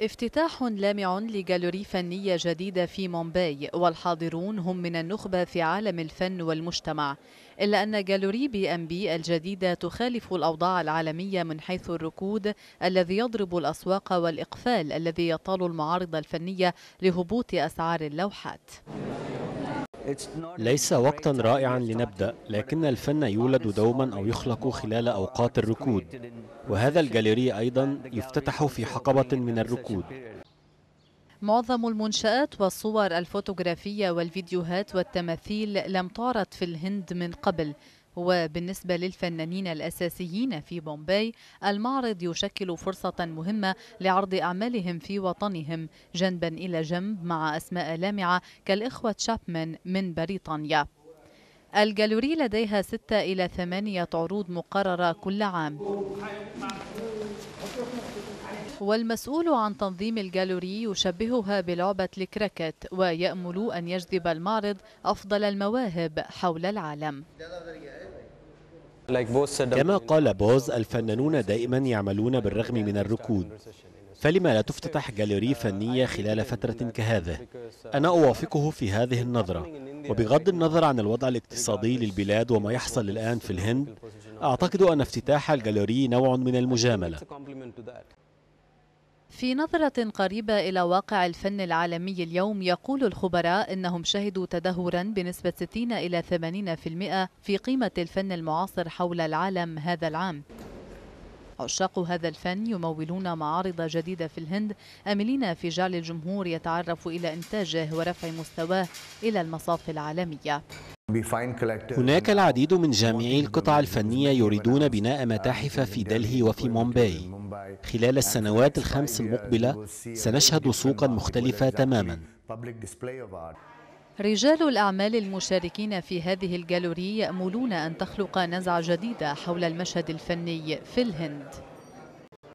افتتاح لامع لجاليري فنية جديدة في مومباي والحاضرون هم من النخبة في عالم الفن والمجتمع إلا أن جاليري بي أم بي الجديدة تخالف الأوضاع العالمية من حيث الركود الذي يضرب الأسواق والإقفال الذي يطال المعارضة الفنية لهبوط أسعار اللوحات ليس وقتا رائعا لنبدأ لكن الفن يولد دوما أو يخلق خلال أوقات الركود وهذا الجاليري أيضا يفتتح في حقبة من الركود معظم المنشآت والصور الفوتوغرافية والفيديوهات والتماثيل لم تعرض في الهند من قبل وبالنسبة للفنانين الأساسيين في بومباي المعرض يشكل فرصة مهمة لعرض أعمالهم في وطنهم جنبا إلى جنب مع أسماء لامعة كالإخوة تشابمان من بريطانيا الجالوري لديها ستة إلى ثمانية عروض مقررة كل عام والمسؤول عن تنظيم الجالوري يشبهها بلعبة الكريكت ويأمل أن يجذب المعرض أفضل المواهب حول العالم كما قال بوز الفنانون دائما يعملون بالرغم من الركود فلما لا تفتتح جاليري فنية خلال فترة كهذه أنا أوافقه في هذه النظرة وبغض النظر عن الوضع الاقتصادي للبلاد وما يحصل الآن في الهند أعتقد أن افتتاح الجاليري نوع من المجاملة في نظرة قريبة إلى واقع الفن العالمي اليوم يقول الخبراء إنهم شهدوا تدهورا بنسبة 60 إلى 80% في قيمة الفن المعاصر حول العالم هذا العام عشاق هذا الفن يمولون معارض جديدة في الهند أملين في جعل الجمهور يتعرف إلى إنتاجه ورفع مستواه إلى المصاف العالمية هناك العديد من جامعي القطع الفنية يريدون بناء متاحف في دلهي وفي مومباي خلال السنوات الخمس المقبلة سنشهد سوقا مختلفة تماما رجال الأعمال المشاركين في هذه الجالوري يأملون أن تخلق نزعة جديدة حول المشهد الفني في الهند